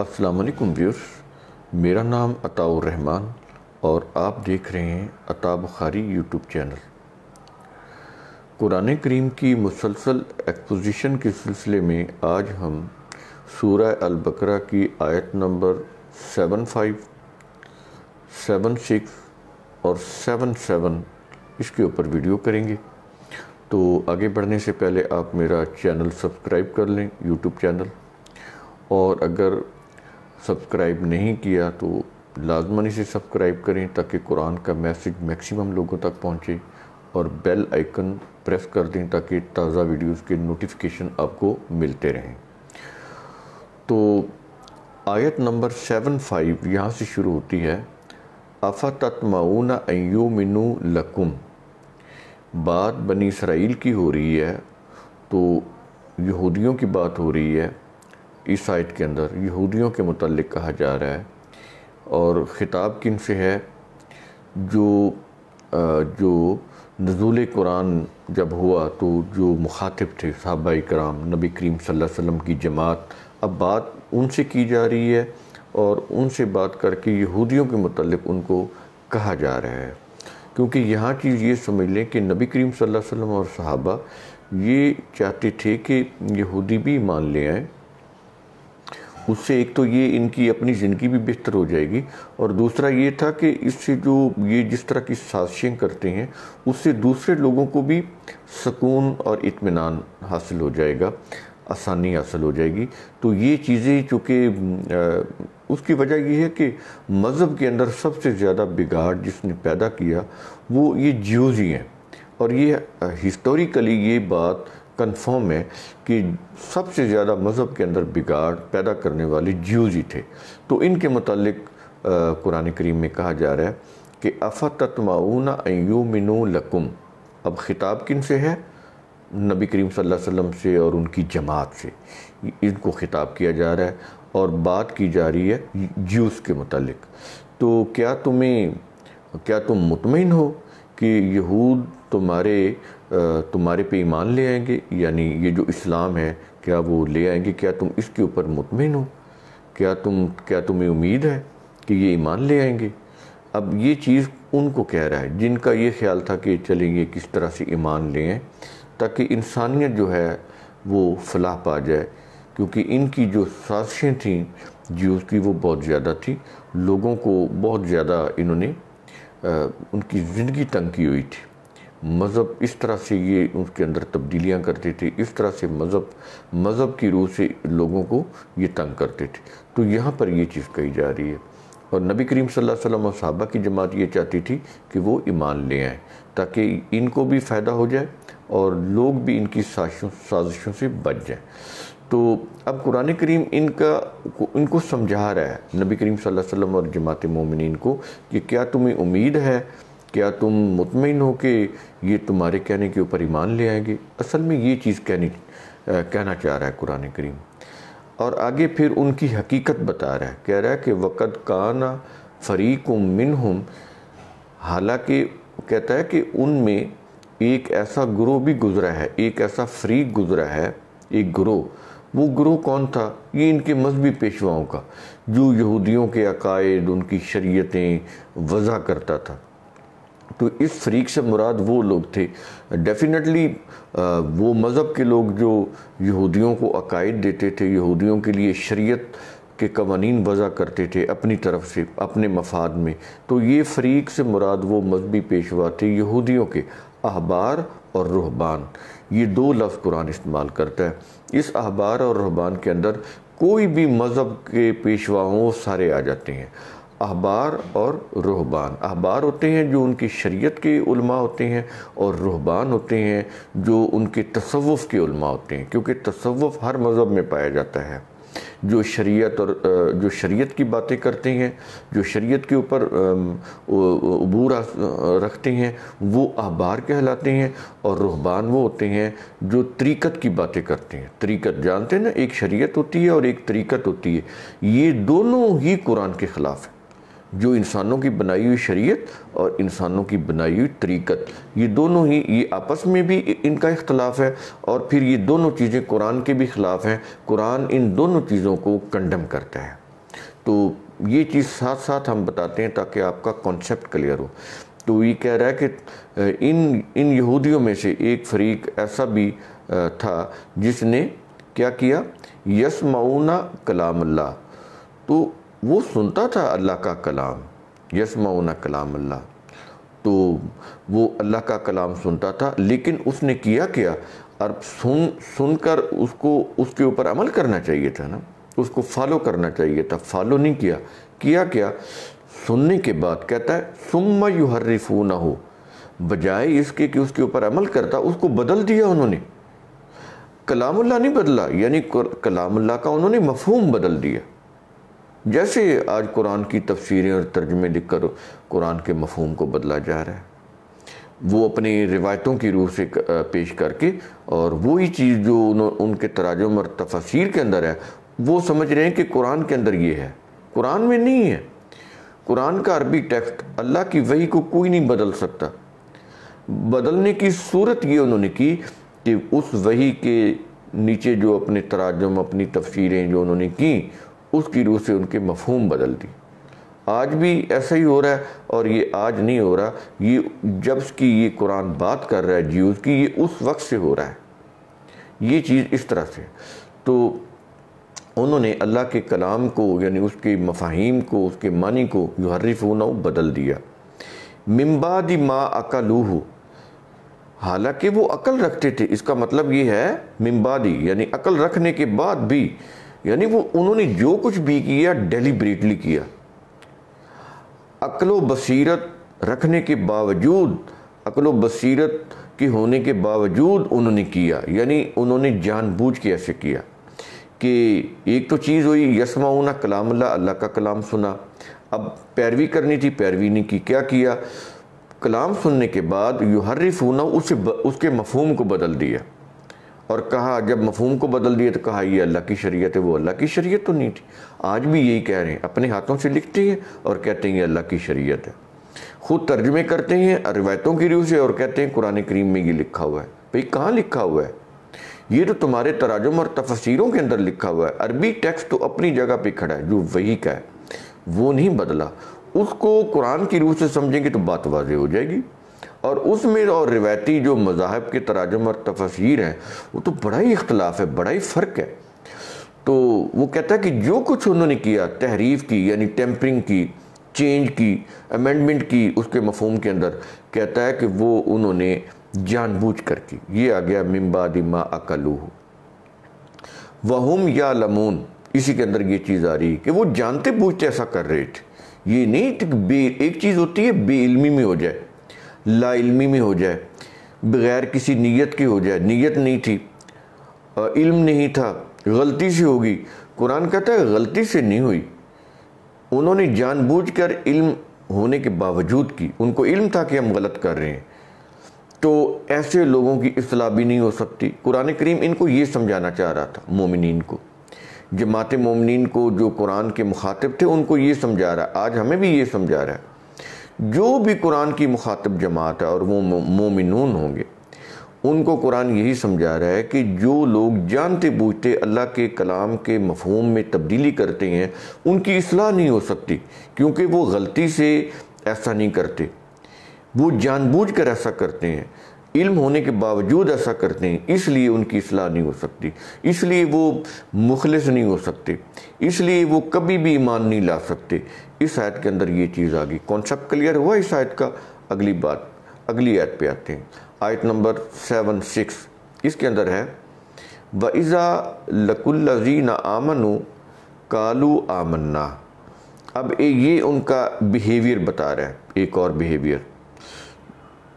असलकुम व्यूर्स मेरा नाम अताउर रहमान और आप देख रहे हैं अता बुखारी यूट्यूब चैनल कुरान करीम की मुसलसल एक्सपोजिशन के सिलसिले में आज हम सूर्य अलबकरा की आयत number seven five seven six और सेवन सेवन इसके ऊपर वीडियो करेंगे तो आगे बढ़ने से पहले आप मेरा चैनल सब्सक्राइब कर लें यूट्यूब चैनल और अगर सब्सक्राइब नहीं किया तो लाजमन इसे सब्सक्राइब करें ताकि कुरान का मैसेज मैक्सिमम लोगों तक पहुंचे और बेल आइकन प्रेस कर दें ताकि ताज़ा वीडियोस के नोटिफिकेशन आपको मिलते रहें तो आयत नंबर सेवन फाइव यहाँ से शुरू होती है अफ़ा तत्माऊन अयो मिनु लकुम बात बनी इसराइल की हो रही है तो यहूदियों की बात हो रही है ईसाइट के अंदर यहूदियों के मतलब कहा जा रहा है और ख़िताब किन से है जो जो नजूल कुरान जब हुआ तो जो मुखातिब थे साहबा कराम नबी करीम वसल्लम की जमात अब बात उनसे की जा रही है और उनसे बात करके यहूदियों के मतलब उनको कहा जा रहा है क्योंकि यहाँ चीज़ ये समझ लें कि नबी करीम वसल्लम और सहाबा ये चाहते थे कि यहूदी भी मान ले आएँ उससे एक तो ये इनकी अपनी ज़िंदगी भी बेहतर हो जाएगी और दूसरा ये था कि इससे जो ये जिस तरह की साजिशें करते हैं उससे दूसरे लोगों को भी सुकून और इत्मीनान हासिल हो जाएगा आसानी हासिल हो जाएगी तो ये चीज़ें चूँकि उसकी वजह यह है कि मज़हब के अंदर सबसे ज़्यादा बिगाड़ जिसने पैदा किया वो ये ज्यूज़ी हैं और ये हिस्टोरिकली ये बात कन्फर्म है कि सबसे ज़्यादा मज़हब के अंदर बिगाड़ पैदा करने वाले ज्यूज ही थे तो इनके मतलब कुरान करीम में कहा जा रहा है कि अफ़तमाऊना यू मिनू लकुम अब ख़िताब किन से है नबी करीम सल्लल्लाहु अलैहि वसल्लम से और उनकी जमात से इनको ख़िताब किया जा रहा है और बात की जा रही है ज्यूस के मतलब तो क्या तुम्हें क्या तुम मुतमिन हो कि यहूद तुम्हारे तुम्हारे पे ईमान ले आएंगे यानी ये जो इस्लाम है क्या वो ले आएंगे क्या तुम इसके ऊपर मुतमिन हो क्या तुम क्या तुम्हें उम्मीद है कि ये ईमान ले आएंगे अब ये चीज़ उनको कह रहा है जिनका ये ख्याल था कि चलें ये किस तरह से ईमान ले आए ताकि इंसानियत जो है वो फलाह पा जाए क्योंकि इनकी जो साजिशें थीं जीव की वो बहुत ज़्यादा थी लोगों को बहुत ज़्यादा इन्होंने उनकी ज़िंदगी तंग की हुई थी मज़हब इस तरह से ये उसके अंदर तब्दीलियाँ करते थे इस तरह से मज़हब मज़हब की रूह से लोगों को ये तंग करते थे तो यहाँ पर ये चीज़ कही जा रही है और नबी करीम सल्लल्लाहु अलैहि वसल्लम और साहबा की जमात ये चाहती थी कि वो ईमान ले आएँ ताकि इनको भी फ़ायदा हो जाए और लोग भी इनकी साजिशों साजिशों से बच जाएँ तो अब कुरान करीम इनका इनको समझा रहा है नबी करीम सल्लल्लाहु अलैहि वसल्लम और जमात मोमिन को कि क्या तुम्हें उम्मीद है क्या तुम मुतमिन हो कि ये तुम्हारे कहने के ऊपर ईमान ले आएंगे असल में ये चीज़ कहनी कहना चाह रहा है कुरान करीम और आगे फिर उनकी हकीकत बता रहा है कह रहा है कि का काना फ़रीक मिन हम हालाँकि कहता है कि उनमें एक ऐसा ग्रोह भी गुज़रा है एक ऐसा फ्रीक गुज़रा है एक ग्रोह वो ग्रोह कौन था ये इनके मजहबी पेशवाओं का जो यहूदियों के अकायद उनकी शरीयतें वज़ा करता था तो इस फरीक से मुराद वो लोग थे डेफिनेटली वो मज़हब के लोग जो यहूदियों को अकायद देते थे यहूदियों के लिए शरीयत के कवानीन वज़ा करते थे अपनी तरफ से अपने मफाद में तो ये फरीक से मुराद वो मजहबी पेशवा थे यहूदियों के अहबार और रुहबान ये दो लफ्ज़ कुरान इस्तेमाल करता है इस अहबार और रुहबान के अंदर कोई भी मज़हब के पेशवाओं सारे आ जाते हैं अहबार और रुहबान अहबार होते हैं जो उनकी शरीयत के उलमा होते हैं और रुहबान होते हैं जो उनके तसव्वुफ के उलमा होते हैं क्योंकि तसव्वुफ हर मज़हब में पाया जाता है जो शरीयत और जो शरीयत की बातें करते हैं जो शरीयत के ऊपर अबूर रखते हैं वो अहबार कहलाते हैं और रुहबान वो होते हैं जो तरीक़त की बातें करते हैं तरीक़त जानते हैं ना एक शरीयत होती है और एक तरीक़त होती है ये दोनों ही कुरान के ख़िलाफ़ है जो इंसानों की बनाई हुई शरीयत और इंसानों की बनाई हुई तरीक़त ये दोनों ही ये आपस में भी इनका इख्तलाफ है और फिर ये दोनों चीज़ें कुरान के भी ख़िलाफ़ हैं कुरान इन दोनों चीज़ों को कंडम करता है तो ये चीज़ साथ साथ हम बताते हैं ताकि आपका कॉन्सेप्ट क्लियर हो तो ये कह रहा है कि इन इन यहूदियों में से एक फरीक ऐसा भी था जिसने क्या किया यस माउना कलाम अल्लाह तो वो सुनता था अल्लाह का कलाम यसमाउना कलाम अल्लाह तो वो अल्लाह का कलाम सुनता था लेकिन उसने किया क्या और सुन सुनकर उसको उसके ऊपर अमल करना चाहिए था ना उसको फॉलो करना चाहिए था फॉलो नहीं किया किया क्या सुनने के बाद कहता है सुम्मा यू ना हो बजाय इसके कि उसके ऊपर अमल करता उसको बदल दिया उन्होंने कलामुल्ला नहीं बदला यानी कलामुल्ला का उन्होंने मफहूम बदल दिया जैसे आज कुरान की तफसीरें और तर्जमे लिखकर कुरान के मफहम को बदला जा रहा है वो अपनी रिवायतों की रूह से पेश करके और वही चीज़ जो उन, उनके तराजम और तफसीर के अंदर है वो समझ रहे हैं कि कुरान के अंदर ये है कुरान में नहीं है कुरान का अरबी टेक्स्ट अल्लाह की वही को कोई नहीं बदल सकता बदलने की सूरत ये उन्होंने की कि उस वही के नीचे जो अपने तराजम अपनी तफसीरें जो उन्होंने की उसकी रूह से उनके मफहूम बदल दी आज भी ऐसा ही हो रहा है और ये आज नहीं हो रहा ये जब की ये कुरान बात कर रहा है जीव की ये उस वक्त से हो रहा है ये चीज़ इस तरह से तो उन्होंने अल्लाह के कलाम को यानी उसके मफाहिम को उसके मानी को होना बदल दिया मिम्बादी माँ अकलूह हालांकि वो अकल रखते थे इसका मतलब ये है मिम्बादी यानी अकल रखने के बाद भी यानी वो उन्होंने जो कुछ भी किया डेलीबरेटली किया अकलो बसीरत रखने के बावजूद अकलो बसीरत के होने के बावजूद उन्होंने किया यानी उन्होंने जानबूझ के ऐसे किया कि एक तो चीज़ हुई ऊना कलाम अल्लाह अल्लाह का कलाम सुना अब पैरवी करनी थी पैरवी ने की क्या किया कलाम सुनने के बाद यू होना उसे उसके मफहूम को बदल दिया और कहा जब मफहम को बदल दिया तो कहा ये अल्लाह की शरीयत है वो अल्लाह की शरीयत तो नहीं थी आज भी यही कह रहे हैं अपने हाथों से लिखते हैं और कहते हैं ये अल्लाह की शरीयत है खुद तर्जमे करते हैं रिवायतों की रूह से और कहते हैं कुरान करीम में ये लिखा हुआ है भाई कहाँ लिखा हुआ है ये तो तुम्हारे तराजुम और तफसीरों के अंदर लिखा हुआ है अरबी टेक्स्ट तो अपनी जगह पे खड़ा है जो वही का है वो नहीं बदला उसको कुरान की रूह से समझेंगे तो बात वाजे हो जाएगी और उसमें और रिवायती जो मज़ाहब के तराजम और तफसर हैं वो तो बड़ा ही इख्तलाफ है बड़ा ही फ़र्क है तो वो कहता है कि जो कुछ उन्होंने किया तहरीफ की यानी टेम्परिंग की चेंज की अमेंडमेंट की उसके मफहम के अंदर कहता है कि वो उन्होंने जानबूझ कर की ये आ गया मिम्बा दिमा अकलू वहम या लमून इसी के अंदर ये चीज़ आ रही है कि वो जानते बूझते ऐसा कर रहे थे ये नहीं बे एक चीज़ होती है बेइल्मी में हो जाए लाइलमी में हो जाए बग़ैर किसी नीयत की हो जाए नीयत नहीं थी इल्म नहीं था गलती से होगी कुरान कहता है गलती से नहीं हुई उन्होंने जानबूझकर इल्म होने के बावजूद की उनको इल्म था कि हम गलत कर रहे हैं तो ऐसे लोगों की असलाह भी नहीं हो सकती कुरान करीम इनको ये समझाना चाह रहा था मोमिन को जमात मोमिन को जो कुरान के मुखातिब थे उनको ये समझा रहा आज हमें भी ये समझा रहा है जो भी कुरान की मुखातब जमात है और वो मोमिनून होंगे उनको कुरान यही समझा रहा है कि जो लोग जानते बूझते अल्लाह के कलाम के मफहम में तब्दीली करते हैं उनकी असलाह नहीं हो सकती क्योंकि वो गलती से ऐसा नहीं करते वो जानबूझ कर ऐसा करते हैं इल्म होने के बावजूद ऐसा करते हैं इसलिए उनकी असलाह नहीं हो सकती इसलिए वो मुखलस नहीं हो सकते इसलिए वो कभी भी ईमान नहीं ला सकते इस आयत के अंदर ये चीज़ आ गई कॉन्सेप्ट क्लियर हुआ इस आयत का अगली बात अगली आयत पे आते हैं आयत नंबर सेवन सिक्स इसके अंदर है व इज़ा लकुल्लजी न आमनु कालू आमन्ना अब ये उनका बिहेवियर बता रहा है एक और बिहेवियर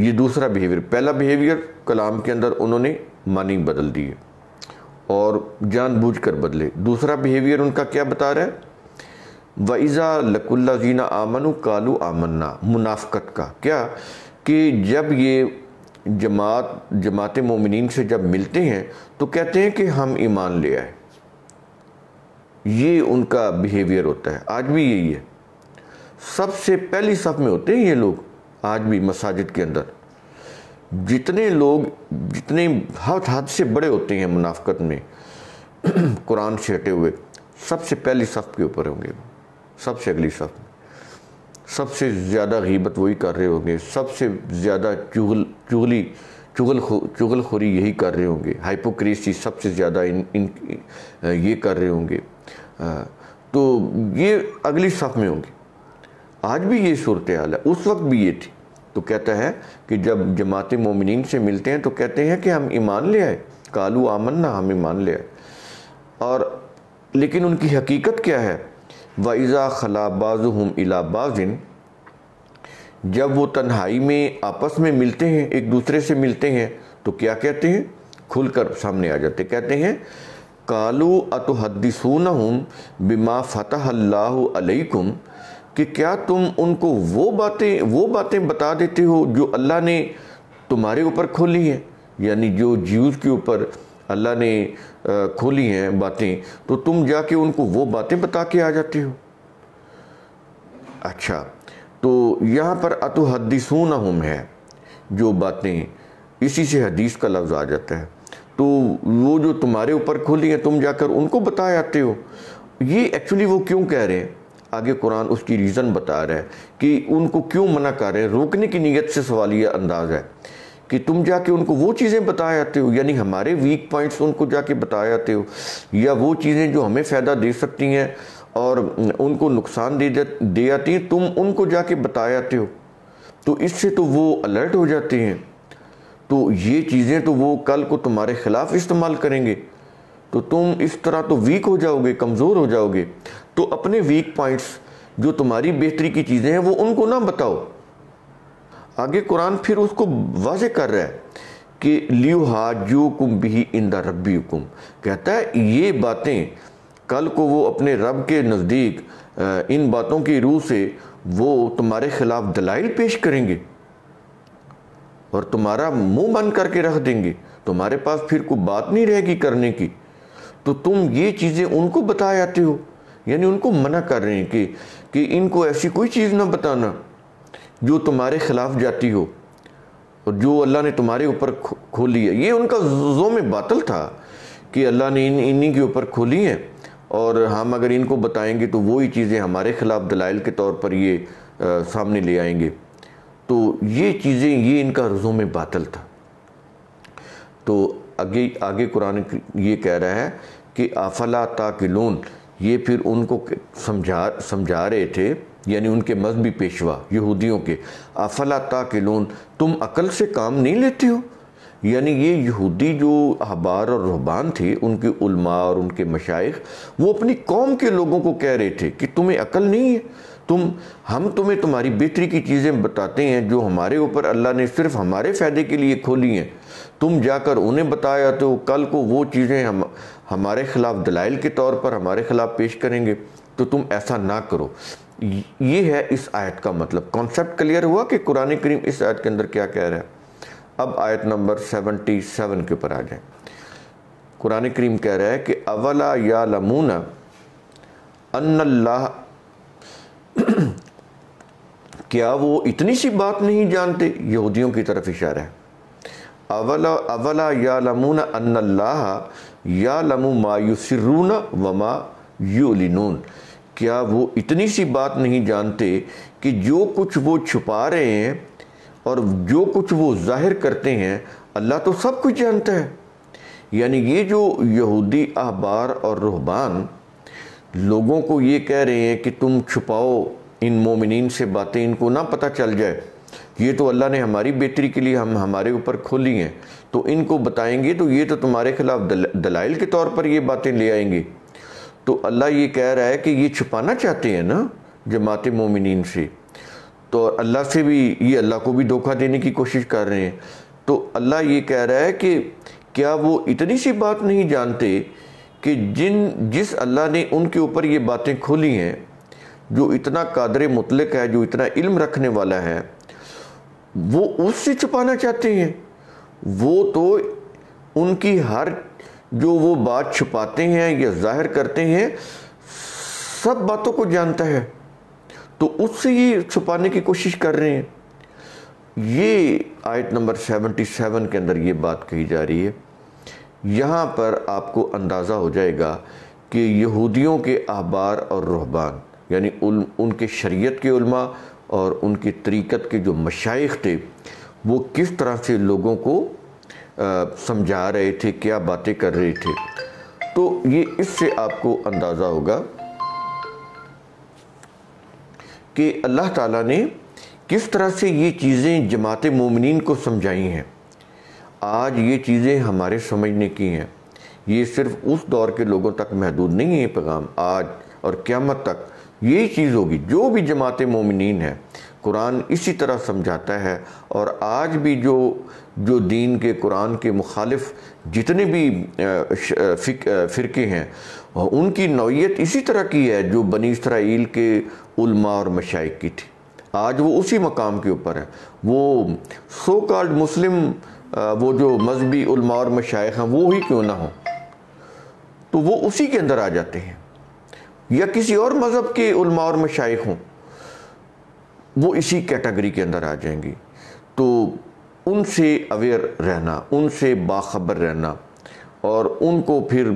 ये दूसरा बिहेवियर पहला बिहेवियर कलाम के अंदर उन्होंने मानी बदल दी है और जानबूझकर बदले दूसरा बिहेवियर उनका क्या बता रहा है वईज़ा लकुल्ला जीना आमन कालू आमन्ना मुनाफ़त का क्या कि जब ये जमात जमात मोमिन से जब मिलते हैं तो कहते हैं कि हम ईमान ले आए ये उनका बिहेवियर होता है आज भी यही है सबसे पहली सफ में होते हैं ये लोग आज भी मसाजिद के अंदर जितने लोग जितने हद हद से बड़े होते हैं मुनाफ्त में कुरान से हटे हुए सबसे पहली सफ़ के ऊपर होंगे सबसे अगली सफ़ में सबसे ज़्यादा गीबत वही कर रहे होंगे सबसे ज़्यादा चुगल चुगली चुगल चुगल खोरी यही कर रहे होंगे हाइपोक्रेसी सबसे ज़्यादा इन, इन ये कर रहे होंगे तो ये अगली सफ़ में होंगे आज भी ये सूरत हाल है उस वक्त भी ये थी तो कहता है कि जब जमात मोमिन से मिलते हैं तो कहते हैं कि हम ईमान ले आए कालू आमन ना हम ईमान ले आए और लेकिन उनकी हकीकत क्या है वाइज़ा खला बाज़ हम इलाबाजिन जब वो तन्हाई में आपस में मिलते हैं एक दूसरे से मिलते हैं तो क्या कहते हैं खुलकर सामने आ जाते कहते हैं कालू अतहदसून हम बिमा फ़तः अलैकुम कि क्या तुम उनको वो बातें वो बातें बता देते हो जो अल्लाह ने तुम्हारे ऊपर खोली हैं यानी जो जीव के ऊपर अल्लाह ने खोली हैं बातें तो तुम जाके उनको वो बातें बता के आ जाते हो अच्छा तो यहाँ पर हदीसून हम है जो बातें इसी से हदीस का लफ्ज़ आ जाता है तो वो जो तुम्हारे ऊपर खोली हैं तुम जाकर उनको बता आते हो ये एक्चुअली वो क्यों कह रहे हैं आगे कुरान उसकी रीज़न बता रहा है कि उनको क्यों मना कर रहे हैं रोकने की नीयत से सवाल यह अंदाज़ है कि तुम जाके उनको वो चीज़ें बता जाते हो यानी हमारे वीक पॉइंट्स उनको जाके बता जाते हो या वो चीज़ें जो हमें फ़ायदा दे सकती हैं और उनको नुकसान दे दे जाती हैं तुम उनको जाके बता जाते हो तो इससे तो वो अलर्ट हो जाते हैं तो ये चीज़ें तो वो कल को तुम्हारे ख़िलाफ़ इस्तेमाल करेंगे तो तुम इस तरह तो वीक हो जाओगे कमज़ोर हो जाओगे तो अपने वीक पॉइंट्स जो तुम्हारी बेहतरी की चीज़ें हैं वो उनको ना बताओ आगे कुरान फिर उसको वाज कर रहा है कि लियो हा जो कुम भी इन द रबी हुकुम कहता है ये बातें कल को वो अपने रब के नज़दीक इन बातों की रूह से वो तुम्हारे ख़िलाफ़ दलाइल पेश करेंगे और तुम्हारा मुंह बंद करके रख देंगे तुम्हारे पास फिर कोई बात नहीं रहेगी करने की तो तुम ये चीज़ें उनको बता आते हो यानी उनको मना कर रहे हैं कि कि इनको ऐसी कोई चीज़ ना बताना जो तुम्हारे खिलाफ जाती हो और जो अल्लाह ने तुम्हारे ऊपर खोली है ये उनका में बातल था कि अल्लाह ने इन इन्हीं के ऊपर खोली है और हम अगर इनको बताएंगे तो वही चीज़ें हमारे ख़िलाफ़ दलाइल के तौर पर ये आ, सामने ले आएंगे तो ये चीज़ें ये इनका में बातल था तो आगे आगे कुरान ये कह रहा है कि आफला लोन ये फिर उनको समझा समझा रहे थे यानी उनके मजहबी पेशवा यहूदियों के अफला ताकिलून तुम अकल से काम नहीं लेते हो यानी ये यहूदी जो अहबार और रहबान थे उनके उल्मा और उनके मशाइ वो अपनी कौम के लोगों को कह रहे थे कि तुम्हें अकल नहीं है तुम हम तुम्हें तुम्हारी बेहतरी की चीज़ें बताते हैं जो हमारे ऊपर अल्लाह ने सिर्फ हमारे फ़ायदे के लिए खोली हैं तुम जाकर उन्हें बताया तो कल को वो चीज़ें हम हमारे ख़िलाफ़ दलाइल के तौर पर हमारे ख़िलाफ़ पेश करेंगे तो तुम ऐसा ना करो ये है इस आयत का मतलब कॉन्सेप्ट क्लियर हुआ कि कुरान करीम इस आयत के अंदर क्या कह रहा है अब आयत नंबर 77 के ऊपर आ जाए कुरान करीम कह रहा है कि अवला या लमूना अन्नल्लाह क्या वो इतनी सी बात नहीं जानते यहूदियों की तरफ इशारा है अवला अवला या लमून अल्लाह या लमू मायूसरून वमा यूलिनून क्या वो इतनी सी बात नहीं जानते कि जो कुछ वो छुपा रहे हैं और जो कुछ वो जाहिर करते हैं अल्लाह तो सब कुछ जानता है यानी ये जो यहूदी अहबार और रुहबान लोगों को ये कह रहे हैं कि तुम छुपाओ इन मोमिन से बातें इनको ना पता चल जाए ये तो अल्लाह ने हमारी बेहतरी के लिए हम हमारे ऊपर खोली हैं तो इनको बताएंगे तो ये तो तुम्हारे खिलाफ दल, दलाइल के तौर पर ये बातें ले आएंगे तो अल्लाह ये कह रहा है कि ये छुपाना चाहते हैं ना जमात मोमिन से तो अल्लाह से भी ये अल्लाह को भी धोखा देने की कोशिश कर रहे हैं तो अल्लाह ये कह रहा है कि क्या वो इतनी सी बात नहीं जानते कि जिन जिस अल्लाह ने उनके ऊपर ये बातें खोली हैं जो इतना कादर मुतलक है जो इतना इल्म रखने वाला है वो उससे छुपाना चाहते हैं वो तो उनकी हर जो वो बात छुपाते हैं या जाहिर करते हैं सब बातों को जानता है तो उससे ये छुपाने की कोशिश कर रहे हैं ये आयत नंबर 77 के अंदर ये बात कही जा रही है यहाँ पर आपको अंदाज़ा हो जाएगा कि यहूदियों के अहबार और रुहबान यानी उन, उनके शरीयत के उल्मा और उनके तरीक़त के जो मशाइ थे वो किस तरह से लोगों को समझा रहे थे क्या बातें कर रहे थे तो ये इससे आपको अंदाज़ा होगा कि अल्लाह ताला ने किस तरह से ये चीज़ें जमात मोमिन को समझाई हैं आज ये चीज़ें हमारे समझने की हैं ये सिर्फ उस दौर के लोगों तक महदूद नहीं है पैगाम आज और क़्यामत तक यही चीज़ होगी जो भी जमात मोमिन है कुरान इसी तरह समझाता है और आज भी जो जो दीन के कुरान के मुखालिफ जितने भी फ़िरके हैं उनकी नौीयत इसी तरह की है जो बनी इसराइल के उल्मा और मशाइ की थी आज वो उसी मकाम के ऊपर है वो सो कॉल्ड मुस्लिम वो जो मजहबी उल्मा और मशाइ हैं वो ही क्यों ना हो तो वो उसी के अंदर आ जाते हैं या किसी और मज़हब के उलमा और मशाइ हों वो इसी कैटेगरी के अंदर आ जाएंगी तो उनसे अवेयर रहना उनसे बाखबर रहना और उनको फिर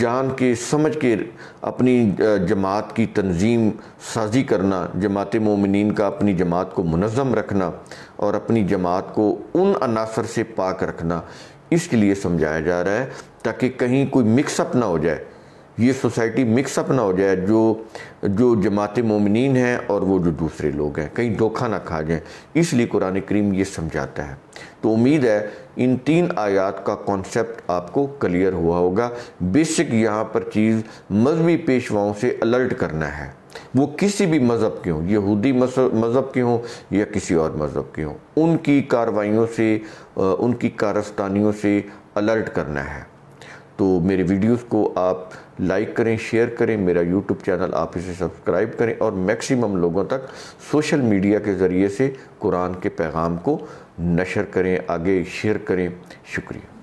जान के समझ के अपनी जमात की तंजीम साजी करना जमात ममिन का अपनी जमात को मनज़म रखना और अपनी जमात को उन अनासर से पाक रखना इसके लिए समझाया जा रहा है ताकि कहीं कोई मिक्सअप ना हो जाए ये सोसाइटी मिक्सअप ना हो जाए जो जो जमात ममिन हैं और वो जो दूसरे लोग हैं कहीं धोखा ना खा जाए इसलिए कुरान करीम ये समझाता है तो उम्मीद है इन तीन आयात का कॉन्सेप्ट आपको क्लियर हुआ होगा बेसिक यहाँ पर चीज़ मजहबी पेशवाओं से अलर्ट करना है वो किसी भी मज़हब के हों यहूदी मज़हब के हों या किसी और मज़हब के हों उनकी कार्रवाइयों से उनकी कारस्तानियों से अलर्ट करना है तो मेरे वीडियोस को आप लाइक करें शेयर करें मेरा यूट्यूब चैनल आप इसे सब्सक्राइब करें और मैक्सिमम लोगों तक सोशल मीडिया के ज़रिए से कुरान के पैगाम को नशर करें आगे शेयर करें शुक्रिया